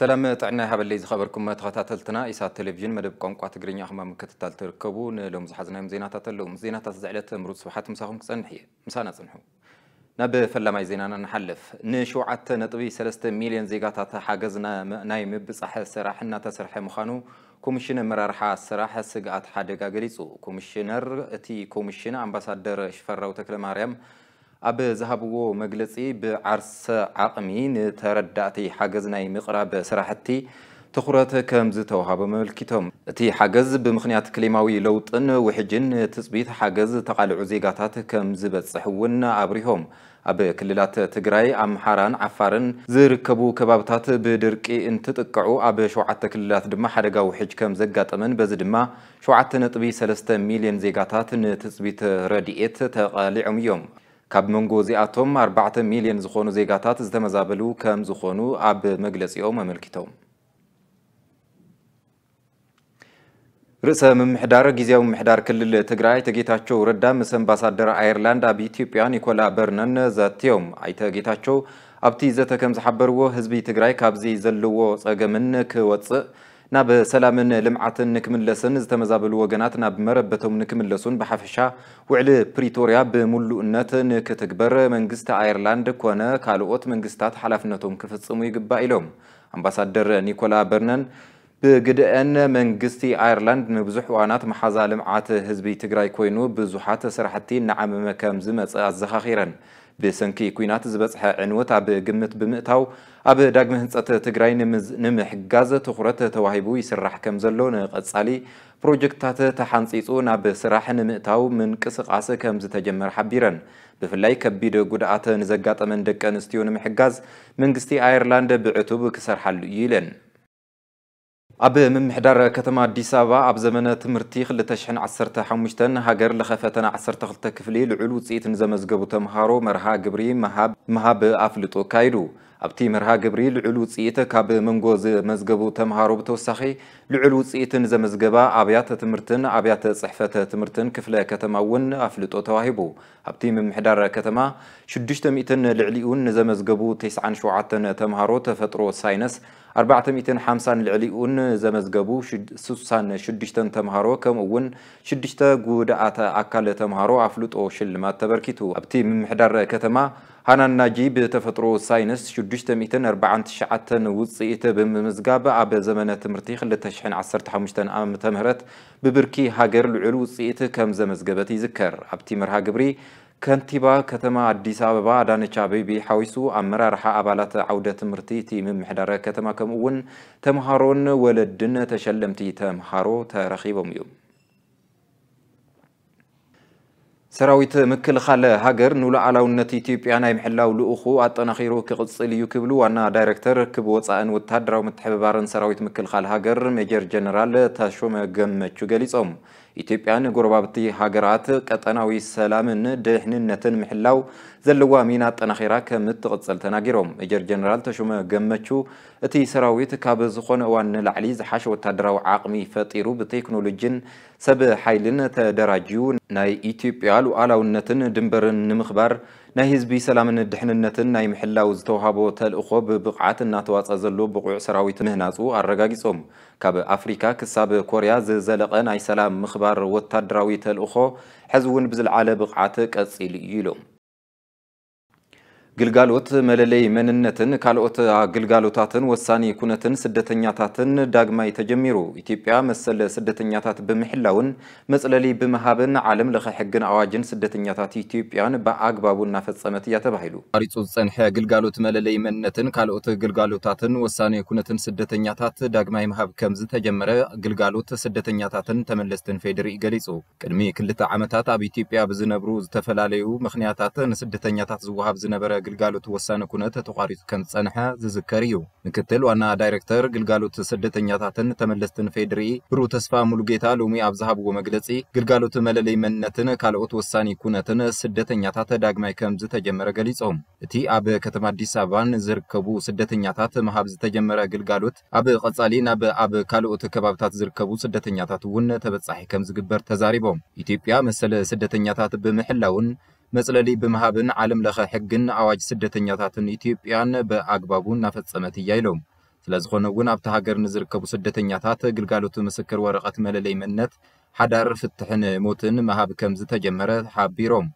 سلام تعنا هاب اللي خبركم تغطات التنا إسات تلفزيون مدب قوم قوات قرينيا هما مكت التالتركبو نلوم زحزنا مزينات تلوم زينات الزعلات مروض صفحات مساهم كسنحي مسانا صنحو نب فلا ما يزينانا نحلف نشوعة نطوي سلست مليون زيقاتا تحاقزنا نايم بصح السراح الناتا سرح مخانو كومشين مرارحا السراح السقاط حادقا قريصو كومشينر تي كومشين عمباسادر شفر وتكلم مريم اب زهبو مجلسي بعرس عقمين ترداتي حجزناي مقرب سرحتي تخرات كم زتوها بملكتهم تي حجز بمخنيات كليماوي لوطن وحجن تثبيت حجز تقال عزيقاتات كم زبت صحونا عبرهم اب كللات تجري ام حران عفارن زر كبو كبابتات بدرك انت تقعو اب شوعات كللات دما حرقا وحج كم زقات من بزدما شوعات نطبي سلستة مليون زيقاتات تثبيت رديئت تقال عميوم ካብ መንጎ እዚኣቶም 4 ሚልዮን ዝኾኑ ዜጋታት ዝተመዛበሉ ከም ዝኾኑ ኣብ መግለፂኦም ኣመልኪቶም ርእሰ ምምሕዳር ግዜዊ ምምሕዳር ክልል ትግራይ እቲ ጌታቸው ረዳ ምስ ኣምባሳደር ኣየርላንድ ኣብ ኢትዮጵያ ኒኮላ በርነን ዘትዮም ኣይተ ጌታቸው ኣብቲ ዘተ ከም ዝሓበርዎ ህዝቢ ትግራይ ካብዚ ዘለዎ ፀገምን ክወፅእ ناب سلام لمعات نكمل لسن إذا مزابل وقنات ناب مربتهم نكمل لسن بحفشا وعلى بريتوريا بملو النت كتكبر من قصة أيرلاند كونا كالوقت من قصتات نتوم كفت صمي قبا إلهم أمباسادر نيكولا برنن بقد أن من قصتي أيرلاند نبزح وانات محازا لمعات هزبي تقراي كوينو بزحات سرحتي نعم مكام زمت أزخاخيرن ብሰንኪ ኩናት ዝበፅሐ ዕንወት ኣብ ግምት ብምእታው ኣብ ዳግመ ህንፀት ትግራይ ንምሕጋዝ ትኩረት ተዋሂቡ ይስራሕ ከም ዘሎ ንቐፃሊ ፕሮጀክትታት ተሓንፂፁ ናብ ስራሕ ንምእታው ምንቅስቃስ ከም ዝተጀመረ ሓቢረን ብፍላይ ከቢድ ጉድኣት ንዘጋጠመን ደቂ ኣንስትዮ ንምሕጋዝ መንግስቲ ኣየርላንድ ብዕቱብ ክሰርሓሉ እዩ ኢለን ኣብ ምምሕዳር ከተማ ኣዲስ ኣበባ ኣብ ዘመነ ትምህርቲ 215 ሃገር ለኸ ፈተና 12 ክፍሊ ልዑል ውፅኢት ንዘመዝገቡ ተምሃሮ መርሃ ግብሪ ምሃብ ኣፍልጦ ካይዱ ኣብቲ መርሃ ግብሪ ልዑል ውፅኢት ካብ መንጎ ዝመዝገቡ ተምሃሮ ብተወሳኺ ልዑል ውፅኢት ንዘመዝገባ ኣብያተ ትምህርትን ኣብያተ ፅሕፈት ትምህርትን ክፍለ ከተማ እውን ኣፍልጦ ተዋሂቡ ኣብቲ ምምሕዳር ከተማ 600 ልዕሊኡን ንዘመዝገቡ 97 ተምሃሮ ተፈጥሮ ሳይነስ 450 ልዕሊኡን ዘመዝገቡ 66 ተምሃሮ ከምኡ እውን 6 ጉዳኣት ኣካል ተምሃሮ ኣፍልጦ ሽልማት ተበርኪቱ ኣብቲ ምምሕዳር ከተማ ሃናን ናጂ ብተፈጥሮ ሳይንስ 649 ውፅኢት ብምምዝጋብ ኣብ ዘመነ ትምህርቲ 2015 ዓ ም ብብርኪ ሃገር ልዑል ውፅኢት ከም ዘመዝገበት ይዝከር ኣብቲ መርሃ ግብሪ كنتيبا كتما أديس أبابا أدان شابيبي حويسو أمرار حا أبالات عودة مرتيتي من محدارة كتما كمون تمهارون ولدن تشلمتي تمهارو ترخيبهم يوم سراويت مكل خاله هاجر نولا على ونتي إثيوبيا نايم حلاو لأخو أتنا خيرو كقصيل يكبلو أنا دايركتر كبوت أن وتهدر ومتحببارن سراويت مكل خال هاجر ميجر جنرال تاشو مجمع شو جاليس أم ኢትዮጵያን ጎረባብቲ ሃገራት ቀጠናዊ ሰላምን ድሕንነትን ምሕላው ዘለዋ ሚና ኣጠናኺራ ከም እትቕፅል ተናጊሮም ሜጀር ጀነራል ተሾመ ገመቹ እቲ ሰራዊት ካብ ዝኾነ እዋን ንላዕሊ ዝሓሸ ወታደራዊ ዓቕሚ ፈጢሩ ብቴክኖሎጂን ሰብ ሓይልን ተደራጅዩ ናይ ኢትዮጵያ ሉኣላውነትን ድንበርን ንምኽባር ናይ ህዝቢ ሰላምን ድሕንነትን ናይ ምሕላው ዝተዋሃቦ ተልእኾ ብብቕዓት እናተዋፀ ዘሎ ብቑዕ ሰራዊት ምህናፁ ኣረጋጊፆም ካብ ኣፍሪካ ክሳብ ኮርያ ዝዘለቐ ናይ ሰላም ምኽባር ወታደራዊ ተልእኾ ሕዚ እውን ብዝለዓለ ብቕዓት ቀፂሉ እዩ ኢሎም ግልጋሎት መለለይ መንነትን ካልኦት ግልጋሎታትን ወሳኒ ኩነትን ስደተኛታትን ዳግማይ ተጀሚሩ ኢትዮጵያ መሰለ ስደተኛታት ብምሕላውን መፅለሊ ብምሃብን ዓለም ለኸ ሕግን ኣዋጅን ስደተኛታት ኢትዮጵያን ብኣግባቡ እናፈፀመት እያ ተባሂሉ አሪፁ ዝፀንሐ ግልጋሎት መለለይ መንነትን ካልኦት ግልጋሎታትን ወሳኒ ኩነትን ስደተኛታት ዳግማይ ምሃብ ከም ዝተጀመረ ግልጋሎት ስደተኛታትን ተመለስትን ፌደሪ ገሊፁ ቅድሚ ክልተ ዓመታት ኣብ ኢትዮጵያ ብዝነብሩ ዝተፈላለዩ ምክንያታት ንስደተኛታት ዝወሃብ ዝነበረ ግልጋሎት ወሳነ ኩነት ተቋሪቱ ከም ዝፀንሐ ዝዝከር እዩ ምክትል ዋና ዳይረክተር ግልጋሎት ስደተኛታትን ተመለስትን ፌድሪ ብሩህ ተስፋ ሙሉጌታ ሎሚ ኣብ ዝሃብዎ መግለፂ ግልጋሎት መለለይ መንነትን ካልኦት ወሳኒ ኩነትን ስደተኛታት ዳግማይ ከም ዝተጀመረ ገሊፆም እቲ ኣብ ከተማ ኣዲስ ኣበባን ዝርከቡ ስደተኛታት መሃብ ዝተጀመረ ግልጋሎት ኣብ ቀፃሊ ናብ ኣብ ካልኦት ከባብታት ዝርከቡ ስደተኛታት እውን ተበፃሒ ከም ዝግበር ተዛሪቦም ኢትዮጵያ መሰለ ስደተኛታት ብምሕላውን መጽለሊ ብምሃብን ዓለም ለኸ ሕግን ኣዋጅ ስደተኛታትን ኢትዮጵያን ብኣግባቡ እናፈጸመት እያ ኢሎም ስለዝኾነ እውን ኣብቲ ሃገር ንዝርከቡ ስደተኛታት ግልጋሎት ምስክር ወረቐት መለለይ ምእነት ሓዳር ፍትሕን ሞትን መሃብ ከም ዝተጀመረ ሓቢሮም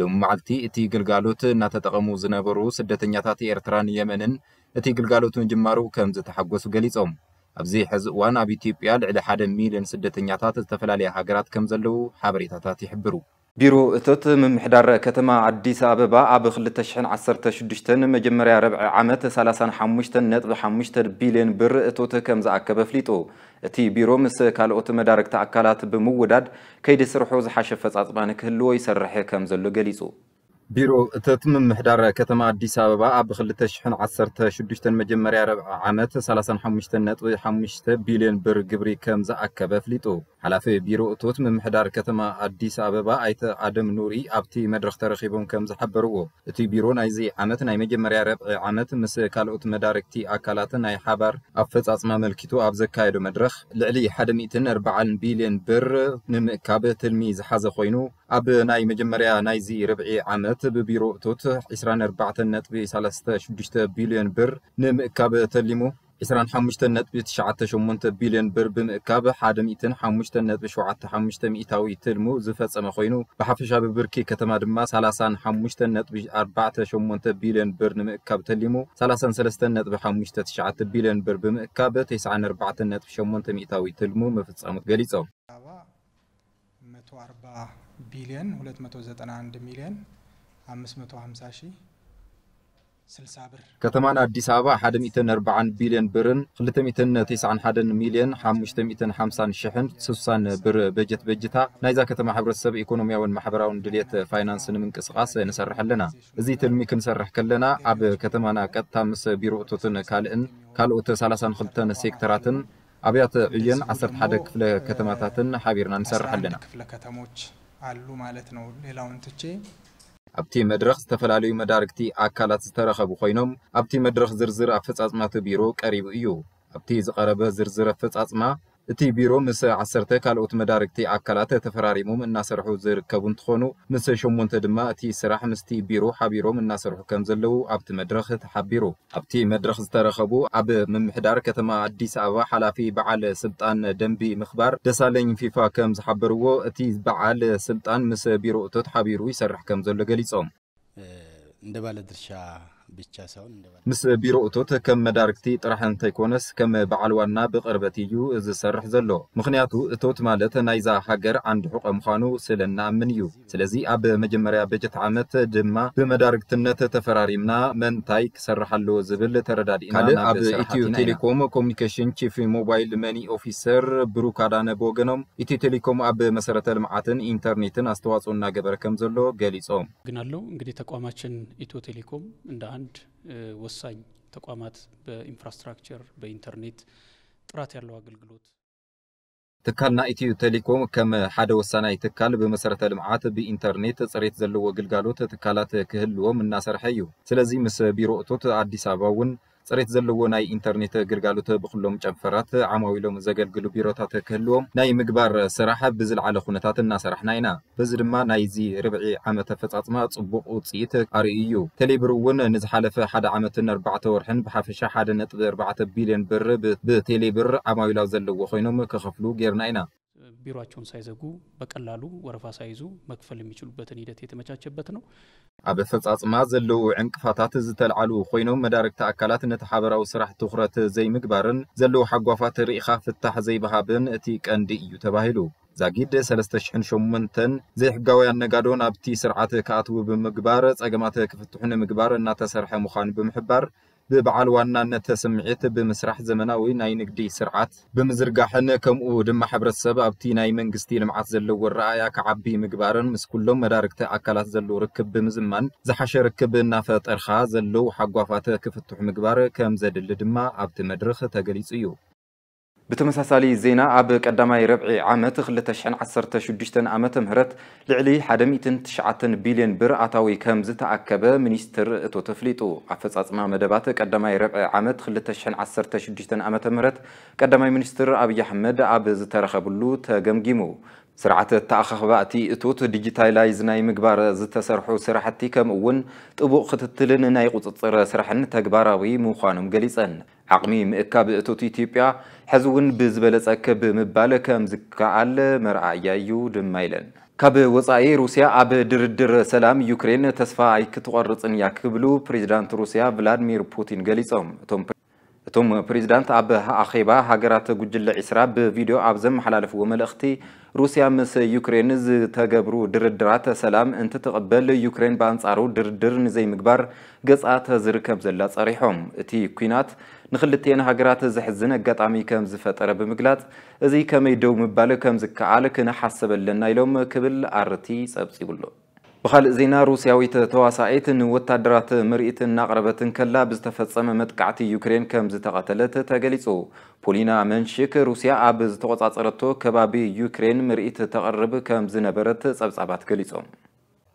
ሎም መዓልቲ እቲ ግልጋሎት እናተጠቐሙ ዝነበሩ ስደተኛታት ኤርትራን የመንን እቲ ግልጋሎት ምጅማሩ ከም ዝተሓጐሱ ገሊፆም ኣብዚ ሕዚ እዋን ኣብ ኢትዮጵያ ልዕሊ ሓደ ሚልዮን ስደተኛታት ዝተፈላለየ ሃገራት ከም ዘለዉ ሓበሬታታት ይሕብሩ ቢሮ እቶት ምምሕዳር ከተማ ኣዲስ ኣበባ ኣብ 2016 መጀመርያ ረብዒ ዓመት 35.5 ቢልዮን ብር እቶት ከም ዝኣከበ ኣፍሊጡ እቲ ቢሮ ምስ ካልኦት መዳርግቲ ኣካላት ብምውዳድ ከይዲ ስርሑ ዝሓሸ ፈፃፅማ ንክህልዎ ይሰርሕ ከም ዘሎ ገሊጹ بيرو تتمم محدار كتما أديس أبابا أب خلت شحن عصر تشدش تن مجمري ربع عامت سلاسن حمشت نتوي حمشت بيلين بر جبري كم زأك بفليتو على في بيرو تتمم محدار كتما أديس أبابا أيت عدم نوري أبتي مدرخ ترخيبهم كم زحبرو تي بيرو نايزي عامت ناي مجمري ربع عامت مس كالوت مداركتي أكالات ناي حبر أفت أصما ملكتو أبز كايدو مدرخ لعلي حدميتن أربعة بيلين بر نمكابة تلميز حاز خوينو ኣብ ናይ መጀመርያ ናይዚ ርብዒ ዓመት ብቢሮ እቶት 24.36 ቢልዮን ብር ንምእካብ ተሊሙ 25.98 ቢልዮን ብር ብምእካብ 105.75 ሚእታዊ ትልሙ ዝፈጸመ ኮይኑ ብሓፈሻ ብብርኪ ከተማ ድማ 35.48 ቢልዮን ብር ንምእካብ ተሊሙ 33.59 ቢልዮን ብር ብምእካብ 94.8 ሚእታዊ ትልሙ ምፍጻሙ ገሊጾም 140 ቢሊዮን 291 ሚሊዮን 550 ሺህ 60 ብር ከተማና ኣዲስ ኣበባ 140 ቢልዮን ብርን 291 ሚልዮን 550 ሽሕን 60 ብር በጀት በጅታ ናይዛ ከተማ ሕብረተሰብ ኢኮኖሚያውን ማሕበራውን ድልየት ፋይናንስ ንምንቅስቓስ ንሰርሕ ኣለና እዚ ትልሚ ክንሰርሕ ከለና ኣብ ከተማና ቀጥታ ምስ ቢሮ እቶትን ካልእን ካልኦት 32 ሴክተራትን أبيات إيجن عصر حدك في كتماتاتنا آه، حابيرنا نسرح لنا في كتموج علو مالتنا وليلون تجي أبتي مدرخ استفل علي مدارك تي أكالات استرخ أبو خينوم أبتي مدرخ زرزر أفتس أزمات بيرو كاريب إيو أبتي زقرب زرزر أفتس أزمات እቲ ቢሮ ምስ 10 ካልኦት መዳርግቲ ኣካላት ተፈራሪሞም እናሰርሑ ዝርከቡ እንትኾኑ ምስ 8 ድማ እቲ ስራሕ ምስቲ ቢሮ ሓቢሮም እናሰርሑ ከም ዘለው ኣብቲ መድረኽ ተሓቢሩ ኣብቲ መድረኽ ዝተረኸቡ ኣብ ምምሕዳር ከተማ ኣዲስ ኣበባ ሓላፊ በዓል ስልጣን ደንቢ ምኽባር ደሳለኝ ፊፋ ከም ዝሓበርዎ እቲ በዓል ስልጣን ምስ ቢሮ እቶት ሓቢሩ ይሰርሕ ከም ዘሎ ገሊፆም እንደ ባለ ድርሻ ብቻ ሳይሆን ምስ ቢሮ እቶት ከም መዳርግቲ ጥራሕ እንተይኮነስ ከም በዓል ዋና ብቕርበት እዩ ዝሰርሕ ዘሎ ምክንያቱ እቶት ማለት ናይዛ ሃገር ዓንዲ ሕቆ ምዃኑ ስለንኣምን እዩ ስለዚ ኣብ መጀመርያ በጀት ዓመት ድማ ብመዳርግትነት ተፈራሪምና መንታይ ክሰርሕ ኣለዎ ዝብል ተረዳዲእና ካልእ ኣብ ኢትዮ ቴሌኮም ኮሚኒኬሽን ቺፍ ሞባይል መኒ ኦፊሰር ብሩክ ኣዳነ ብወገኖም ኢትዮ ቴሌኮም ኣብ መሰረተ ልምዓትን ኢንተርኔትን ኣስተዋፅኦ እናገበረ ከም ዘሎ ገሊፆም ግን ኣሎ እንግዲህ ተቋማችን ኢትዮ ቴሌኮም እንደ አንድ ወሳኝ ተቋማት በኢንፍራስትራክቸር፣ በኢንተርኔት ጥራት ያለው አገልግሎት ትካልና ኢትዮ ቴሌኮም ከም ሓደ ወሳናይ ትካል ብመሰረተ ልምዓት ብኢንተርኔት ፅሬት ዘለዎ ግልጋሎት ትካላት ክህልዎም እናሰርሐ እዩ። ስለዚ ምስ ቢሮ እቶት ኣዲስ ኣበባ እውን صريت زلوا ناي إنترنت جرجالو تبخلهم جنفرات عماوي لهم زجل جلو بيروتا تكلهم ناي مقبر سرحة بزل على خونات الناس رح ناينا بزر ما نايزي ربعي عم تفت عطمات صبوق وصيتك أريو تلي برون نزحل في حد عم تنر ورحن بحفش حد نتغير بعته بيلين بر بتلي بر عماوي لو زلوا خينهم كخفلو جرنا ቢሮቸውን ሳይዘጉ በቀላሉ ወረፋ ሳይዙ መክፈል የሚችሉበትን ሂደት የተመቻቸበት ነው። ኣብ ኣፈፃፅማ ዘለው ዕንቅፋታት ዝተልዓሉ ኮይኖም መዳርግቲ ኣካላት ነቲ ሓበራዊ ስራሕ ትኩረት ዘይምግባርን ዘለው ሓጓፋት ርኢኻ ፍታሕ ዘይበሃብን እቲ ቀንዲ እዩ ተባሂሉ ዛጊድ 38 ዘይሕጋውያን ነጋዶ ናብቲ ስርዓት ክኣትዉ ብምግባር ፀገማት ክፍትሑ ንምግባር እናተሰርሐ ምዃኑ ብምሕባር ببعل وانا نت سمعت بمسرح زمناوي ناي نقدي سرعات بمزرقاحنا كم او دم حبرت سبب تي ناي من قستين معات زلو والرعايا كعبي مقبارن مس كلهم مراركت اكلات زلو ركب بمزمان زحش ركب النافات ارخا زلو حقوافات كفتوح مقبار كم زاد اللدمة عبت مدرخ تقليس ايو ብተመሳሳሊ ዜና ኣብ ቀዳማይ ረብዒ ዓመት 2016 ዓመተ ምህረት ልዕሊ 109 ቢልዮን ብር ኣታዊ ከም ዝተኣከበ ሚኒስትር እቶ ተፍሊጡ ኣፈጻጽማ መደባት ቀዳማይ ረብዒ ዓመት 2016 ዓመተ ምህረት ቀዳማይ ሚኒስትር ኣብይ ኣሕመድ ኣብ ዝተረኸብሉ ተገምጊሙ ስርዓተ እተኣኻኽባ እቲ እቶት ዲጂታላይዝ ናይ ምግባር ዝተሰርሑ ስራሕቲ ከምኡ እውን ጥቡቕ ክትትልን ናይ ቁፅፅር ስራሕን ተግባራዊ ምዃኖም ገሊፀን عقمي مئكاب اتوت إثيوبيا حزون بزبلة كب مبالك مزكعل مرعيايو دمايلن كاب وصاي روسيا عب دردر سلام يوكرين تسفى كتقرط إن يكبلو بريزيدانت روسيا فلاديمير بوتين قليصهم توم توم بريزيدانت عب أخيبا هاجرات جل عسرا بفيديو عبزم حلالف وملأختي روسيا مس يوكرين ز تجبرو دردرات سلام أنت تقبل يوكرين بانصارو دردر زي مقبر جزءات زركب زلات صريحهم تي كينات نخلتين هاجرات زحزنة قط عمي كم زفت عرب مقلات ازي كم يدوم ببالو كم زكا عالك نحسب اللنا يلوم كبل عرتي سابسي بلو بخال زينا روسياوي تتواسعيت نووتا درات مرئيت ناقربت كلا بزتفتصم مدقعتي يوكرين كم زتغتلت تغليصو بولينا منشيك روسيا عبز تغطاطرتو كبابي يوكرين مرئيت تغرب كم زنبرت سابسابات كليصو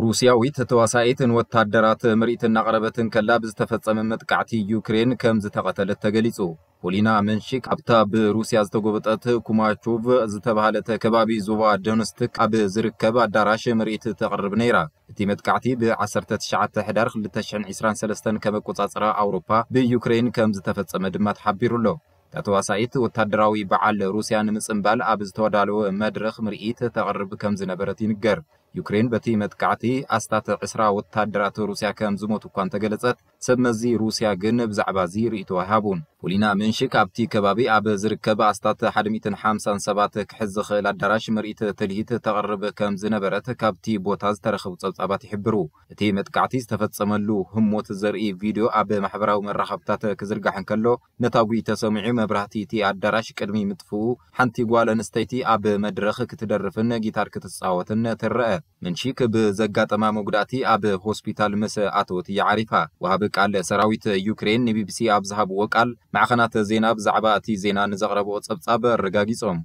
روسيا روسیاویت توسایت وتادرات مریت نقربت کلاب استفاده سمت کعتی یوکراین کم زتقتلت تجلیسو. پولینا منشک ابتاب روسیا زتقوبت کماچوف زتبهالت کبابی زوا دانستک اب زرکب دراش مريت تقرب نیرا. تیمت کعتی بعصر عصرت شعات حدرخ لتشن عسران سالستن کم قطعات را اروپا به یوکراین کم زتفاده سمت مت حبیرلو. توسایت وتادراوی بعال روسیا نمسنبال اب زتوادالو مدرخ مريت تقرب کم زنبرتی نگر. ዩክሬን በቲ መጥቃዕቲ ኣስታት ዕስራ ወታደራት ሩስያ ከም ዝሞት እኳ እንተገለጸት ሰብ መዚ ሩስያ ግን ብዛዕባ እዚ ርእቶ ኣይሃቡን ፖሊና ምንሽክ ኣብቲ ከባቢ ኣብ ዝርከብ ኣስታት 150 ሰባት ክሕዝ ዝኽእል ኣዳራሽ ምርኢት ትልሂት ተቐርብ ከም ዝነበረት ካብቲ ቦታ ዝተረኽቡ ጸብጻባት ይሕብሩ እቲ መጥቃዕቲ ዝተፈጸመሉ ህሞት ዘርኢ ቪድዮ ኣብ ማሕበራዊ መራኸብታት ክዝርጋሕን ከሎ ነታጉ ተሰሚዑ መብራህቲ እቲ ኣዳራሽ ቅድሚ ምጥፍኡ ሓንቲ ጓል ኣንስተይቲ ኣብ መድረኽ ክትደርፍን ጊታር ክትጻወትን ትረአ ምንቺ ክብ ዘጋጠማ መጉዳእቲ ኣብ ሆስፒታል ምስ ኣተወት እያ ዓሪፋ ወሃቢ ቃል ሰራዊት ዩክሬን ንቢቢሲ ኣብ ዝሃብዎ ቃል ማዕኸናት ዜና ብዛዕባ እቲ ዜና ንዘቕረብኦ ጸብጻብ ኣረጋጊጾም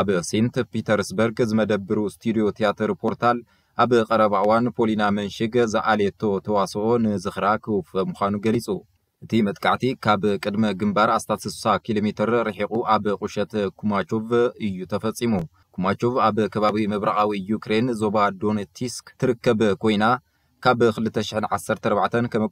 ኣብ ሴንት ፒተርስበርግ ዝመደብሩ ስቱድዮ ቲያትር ፖርታል ኣብ ቀረባ እዋን ፖሊና መንሽግ ዝኣልየቶ ተዋስኦ ንዝኽራ ክውፍ ምዃኑ ገሊጹ እቲ መጥቃዕቲ ካብ ቅድመ ግንባር ኣስታት 60 ኪሎ ሜትር ርሒቑ ኣብ ቁሸት ኩማቾቭ እዩ ተፈጺሙ ኩማቾቭ ኣብ ከባቢ ምብራቃዊ ዩክሬን ዞባ ዶነቲስክ ትርከብ ኮይና ካብ 214 ከም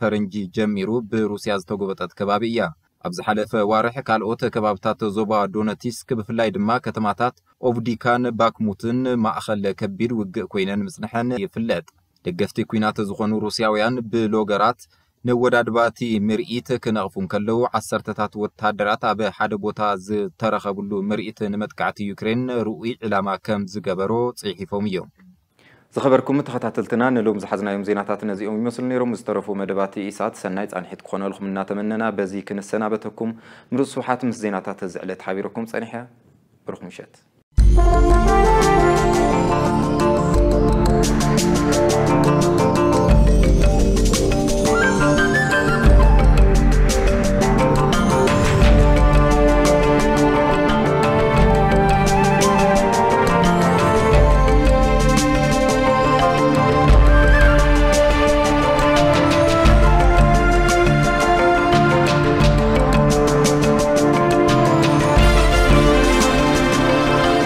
ፈረንጂ ጀሚሩ ብሩስያ ዝተጎበጠት ከባቢ እያ ኣብ ዝሓለፈ ዋርሒ ካልኦት ከባብታት ዞባ ዶነቲስክ ብፍላይ ድማ ከተማታት ኦቭዲካን ባክሙትን ማእኸል ከቢድ ውግእ ኮይነን ምጽንሐን ይፍለጥ ደገፍቲ ኩናት ዝኾኑ ሩስያውያን ብሎገራት نواداد باتی مرئیت کنقفون کلوا عصرت تاتوت تدرات آب حدبوت از ترخبلو مرئیت نماد کعتی یوکرین رؤی علما کم زجبرو صحیفومیو. زخبركم تختاتلتنا نلوم زحزنا يوم زيناتات نزيهم يمثل نيرهم مسترفوا مدباتي إيسات سنايت عن حيت قنوا لكم ناتمننا بزي كن السنة بتكم مرسوحات مس زيناتات زعلت حبيركم صنيحة برخمشات.